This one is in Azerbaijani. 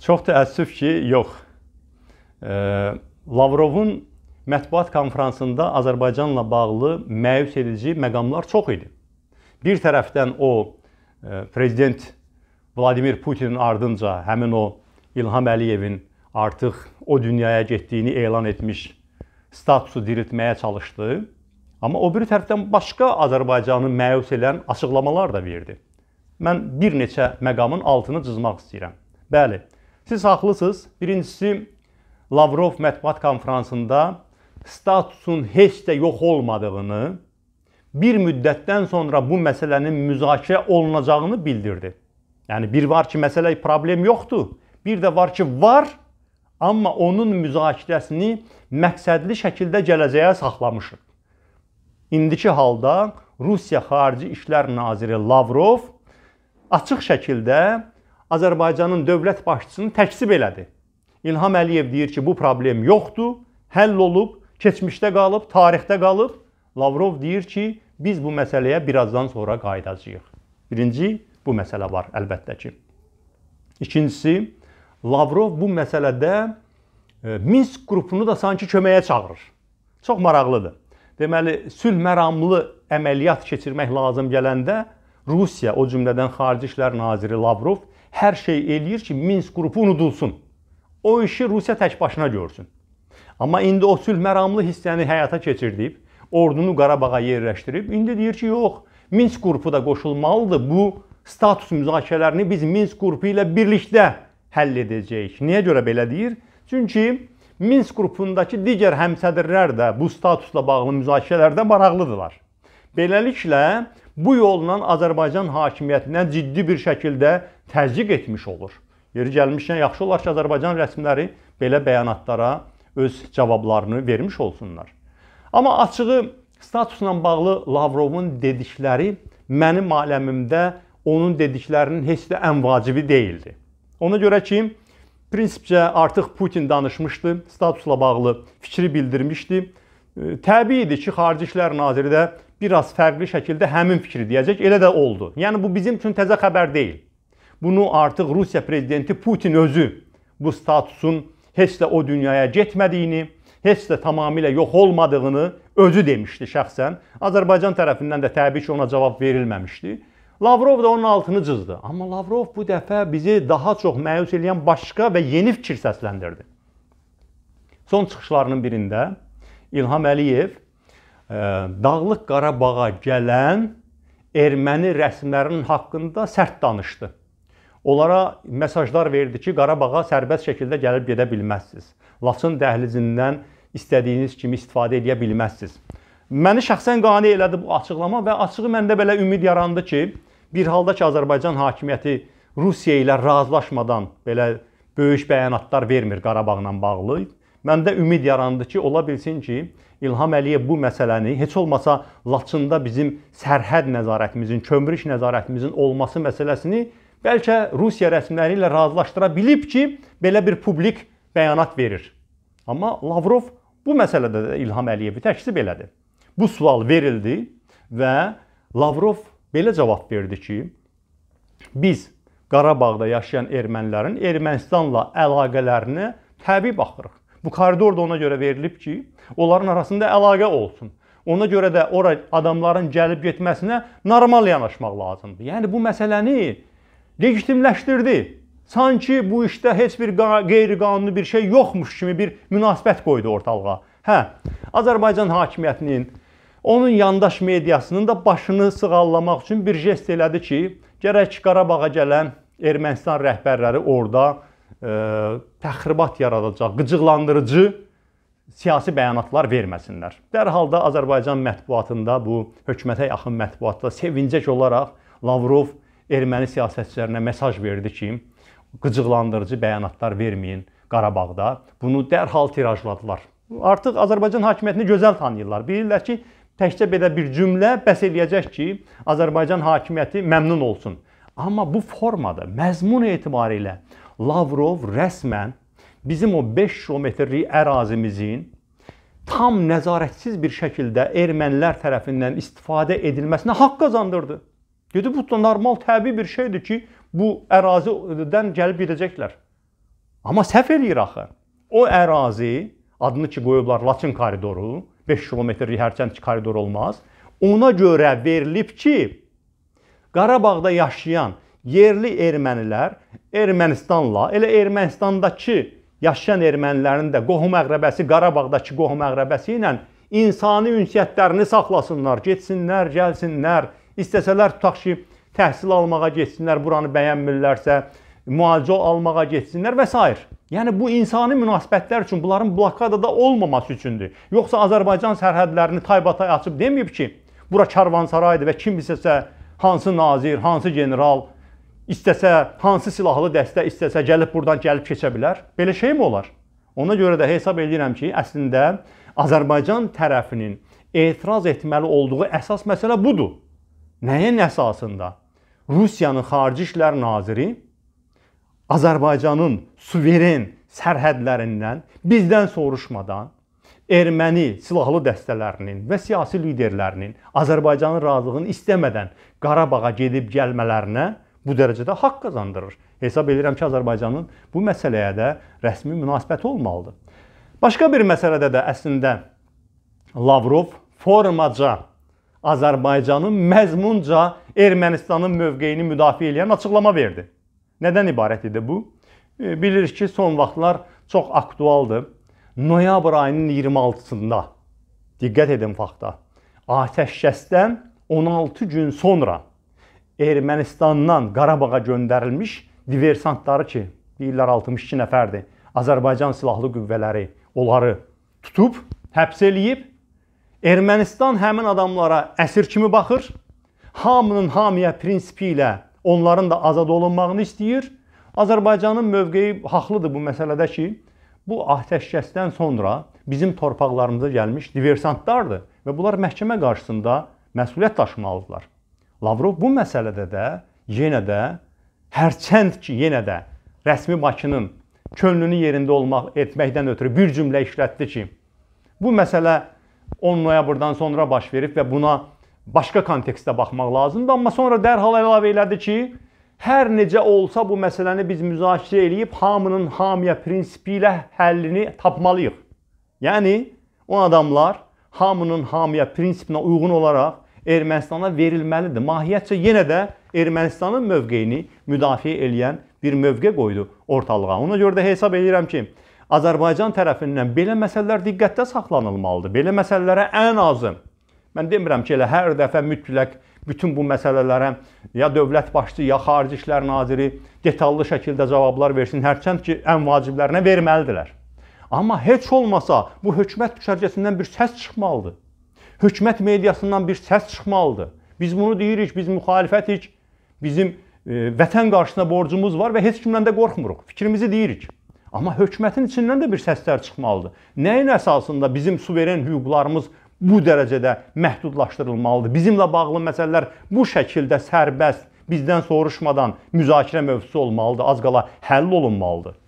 Çox təəssüf ki, yox. Lavrovun mətbuat konfransında Azərbaycanla bağlı məyus edici məqamlar çox idi. Bir tərəfdən o e, prezident Vladimir Putinin ardınca həmin o İlham Əliyevin artıq o dünyaya getdiyini elan etmiş statusu diriltməyə çalışdı. Amma o biri tərəfdən başqa Azərbaycanı məyus edən açıqlamalar da verdi. Mən bir neçə məqamın altını cızmaq istəyirəm. Bəli, Siz haqlısınız. Birincisi, Lavrov mətbuat konfransında statusun heç də yox olmadığını, bir müddətdən sonra bu məsələnin müzakirə olunacağını bildirdi. Yəni bir var ki, məsələ problem yoxdur. Bir də var ki, var, amma onun müzakirəsini məqsədli şəkildə gələcəyə saxlamışıq. İndiki halda Rusiya Xarici İşlər Naziri Lavrov açıq şəkildə Azərbaycanın dövlət başçısını təkzib elədi. İlham Əliyev deyir ki, bu problem yoxdur, həll olub, keçmişdə qalıb, tarixdə qalıb. Lavrov deyir ki, biz bu məsələyə birazdan sonra qayıdacağıq. Birinci bu məsələ var əlbəttə ki. İkincisi, Lavrov bu məsələdə e, Minsk qrupunu da sanki köməyə çağırır. Çox maraqlıdır. Deməli, sülh məramlı əməliyyat keçirmək lazım gələndə Rusiya, o cümlədən Xarici İşlər Naziri Lavrov hər şey eləyir ki, Minsk qrupu unudulsun. O işi Rusiya tək başına görsün. Amma indi o sülh məramlı hissəni həyata keçirdib, ordunu Qarabağa yerləşdirib, indi deyir ki, yox, Minsk qrupu da qoşulmalıdır. Bu status müzakirələrini biz Minsk qrupu ilə birlikdə həll edəcəyik. Niyə görə belə deyir? Çünki Minsk qrupundakı digər həmsədrlər də bu statusla bağlı müzakirələrdə maraqlıdırlar. Beləliklə, bu yolla Azərbaycan hakimiyyətinə ciddi bir şəkildə təzyiq etmiş olur. Yeri gəlmişkən yaxşı olar ki, Azərbaycan rəsmiləri belə bəyanatlara öz cavablarını vermiş olsunlar. Amma açığı statusla bağlı Lavrovun dedikləri mənim aləmimdə onun dediklərinin heç də ən vacibi deyildi. Ona görə ki, prinsipcə artıq Putin danışmışdı, statusla bağlı fikri bildirmişdi. Təbii idi ki, Xarici İşlər naziri də bir az fərqli şəkildə həmin fikri deyəcək. Elə də oldu. Yəni bu bizim üçün təzə xəbər deyil. Bunu artıq Rusiya prezidenti Putin özü bu statusun heç də o dünyaya getmədiyini, heç də tamamilə yox olmadığını özü demişdi şəxsən. Azərbaycan tərəfindən də təbii ki, ona cavab verilməmişdi. Lavrov da onun altını cızdı. Amma Lavrov bu dəfə bizi daha çox məyus edən başqa və yeni fikir səsləndirdi. Son çıxışlarının birində İlham Əliyev e, Dağlıq Qarabağa gələn erməni rəsmlərinin haqqında sərt danışdı. Onlara mesajlar verdi ki, Qarabağa sərbəst şəkildə gəlib gedə bilməzsiniz. Laçın dəhlizindən istədiyiniz kimi istifadə edə bilməzsiniz. Məni şəxsən qane elədi bu açıqlama və açığı məndə belə ümid yarandı ki, bir halda ki, Azərbaycan hakimiyyəti Rusiya ilə razılaşmadan belə böyük bəyanatlar vermir Qarabağla bağlı. Məndə ümid yarandı ki, ola bilsin ki, İlham Əliyev bu məsələni heç olmasa Laçında bizim sərhəd nəzarətimizin, kömrük nəzarətimizin olması məsələsini Bəlkə Rusiya rəsmiləri ilə razılaşdıra bilib ki, belə bir publik bəyanat verir. Amma Lavrov bu məsələdə də İlham Əliyevi təkzib elədi. Bu sual verildi və Lavrov belə cavab verdi ki, biz Qarabağda yaşayan ermənilərin Ermənistanla əlaqələrini təbii baxırıq. Bu koridor da ona görə verilib ki, onların arasında əlaqə olsun. Ona görə də ora adamların gəlib getməsinə normal yanaşmaq lazımdır. Yəni bu məsələni legitimləşdirdi. Sanki bu işdə heç bir qeyri-qanuni bir şey yoxmuş kimi bir münasibət qoydu ortalığa. Hə, Azərbaycan hakimiyyətinin onun yandaş mediasının da başını sığallamaq üçün bir jest elədi ki, gərək Qarabağa gələn Ermənistan rəhbərləri orada ə, e, təxribat yaradacaq, qıcıqlandırıcı siyasi bəyanatlar verməsinlər. Dərhal da Azərbaycan mətbuatında bu hökumətə yaxın mətbuatda sevincək olaraq Lavrov erməni siyasətçilərinə mesaj verdi ki, qıcıqlandırıcı bəyanatlar verməyin Qarabağda. Bunu dərhal tirajladılar. Artıq Azərbaycan hakimiyyətini gözəl tanıyırlar. Bilirlər ki, təkcə belə bir cümlə bəs eləyəcək ki, Azərbaycan hakimiyyəti məmnun olsun. Amma bu formada, məzmun etibarilə Lavrov rəsmən bizim o 5 kilometrlik ərazimizin tam nəzarətsiz bir şəkildə ermənilər tərəfindən istifadə edilməsinə haqq qazandırdı. Gedib bu normal, təbii bir şeydir ki, bu ərazidən gəlib gedəcəklər. Amma səhv eləyir axı. O ərazi adını ki qoyublar Laçın koridoru, 5 kilometrlik hərçənd ki koridor olmaz. Ona görə verilib ki, Qarabağda yaşayan yerli ermənilər Ermənistanla, elə Ermənistandakı yaşayan ermənilərin də qohum əqrəbəsi Qarabağdakı qohum əqrəbəsi ilə insani ünsiyyətlərini saxlasınlar, getsinlər, gəlsinlər, İstəsələr tutaq ki, təhsil almağa getsinlər, buranı bəyənmirlərsə, müalicə almağa getsinlər və s. Yəni bu insani münasibətlər üçün, bunların blokadada olmaması üçündür. Yoxsa Azərbaycan sərhədlərini taybatay açıb deməyib ki, bura karvansaraydır və kim istəsə hansı nazir, hansı general istəsə, hansı silahlı dəstə istəsə gəlib burdan gəlib keçə bilər. Belə şeymi olar? Ona görə də hesab edirəm ki, əslində Azərbaycan tərəfinin etiraz etməli olduğu əsas məsələ budur. Nəyin əsasında? Rusiyanın xarici işlər naziri Azərbaycanın suveren sərhədlərindən bizdən soruşmadan erməni silahlı dəstələrinin və siyasi liderlərinin Azərbaycanın razılığını istəmədən Qarabağa gedib gəlmələrinə bu dərəcədə haqq qazandırır. Hesab edirəm ki, Azərbaycanın bu məsələyə də rəsmi münasibəti olmalıdır. Başqa bir məsələdə də əslində Lavrov formaca Azərbaycanın məzmunca Ermənistanın mövqeyini müdafiə edən açıqlama verdi. Nədən ibarət idi bu? E, bilirik ki, son vaxtlar çox aktualdır. Noyabr ayının 26-sında diqqət edin faktda. Atəşkəsdən 16 gün sonra Ermənistandan Qarabağa göndərilmiş diversantları ki, deyirlər 62 nəfərdir. Azərbaycan silahlı qüvvələri onları tutub həbs eləyib Ermənistan həmin adamlara əsir kimi baxır. Hamının hamiyə prinsipi ilə onların da azad olunmağını istəyir. Azərbaycanın mövqeyi haqlıdır bu məsələdə ki, bu atəşkəsdən sonra bizim torpaqlarımıza gəlmiş diversantlardır və bunlar məhkəmə qarşısında məsuliyyət daşımalıdırlar. Lavrov bu məsələdə də yenə də hərçənd ki, yenə də rəsmi Bakının könlünü yerində olmaq etməkdən ötürü bir cümlə işlətdi ki, bu məsələ 10 noyabrdan sonra baş verib və buna başqa kontekstdə baxmaq lazımdır. Amma sonra dərhal əlavə elədi ki, hər necə olsa bu məsələni biz müzakirə eləyib hamının hamıya prinsipi ilə həllini tapmalıyıq. Yəni o adamlar hamının hamıya prinsipinə uyğun olaraq Ermənistana verilməlidir. Mahiyyətcə yenə də Ermənistanın mövqeyini müdafiə eləyən bir mövqe qoydu ortalığa. Ona görə də hesab edirəm ki, Azərbaycan tərəfindən belə məsələlər diqqətdə saxlanılmalıdır. Belə məsələlərə ən azı mən demirəm ki, elə hər dəfə mütləq bütün bu məsələlərə ya dövlət başçısı, ya xarici işlər naziri detallı şəkildə cavablar versin, hərçənd ki, ən vaciblərinə verməlidirlər. Amma heç olmasa bu hökumət düşərgəsindən bir səs çıxmalıdır. Hökumət mediasından bir səs çıxmalıdır. Biz bunu deyirik, biz müxalifətik. Bizim e, vətən qarşısına borcumuz var və heç kimdən də qorxmuruq. Fikrimizi deyirik. Amma hökumətin içindən də bir səslər çıxmalıdır. Nəyin əsasında bizim suveren hüquqlarımız bu dərəcədə məhdudlaşdırılmalıdır? Bizimlə bağlı məsələlər bu şəkildə sərbəst, bizdən soruşmadan müzakirə mövzusu olmalıdır, az qala həll olunmalıdır.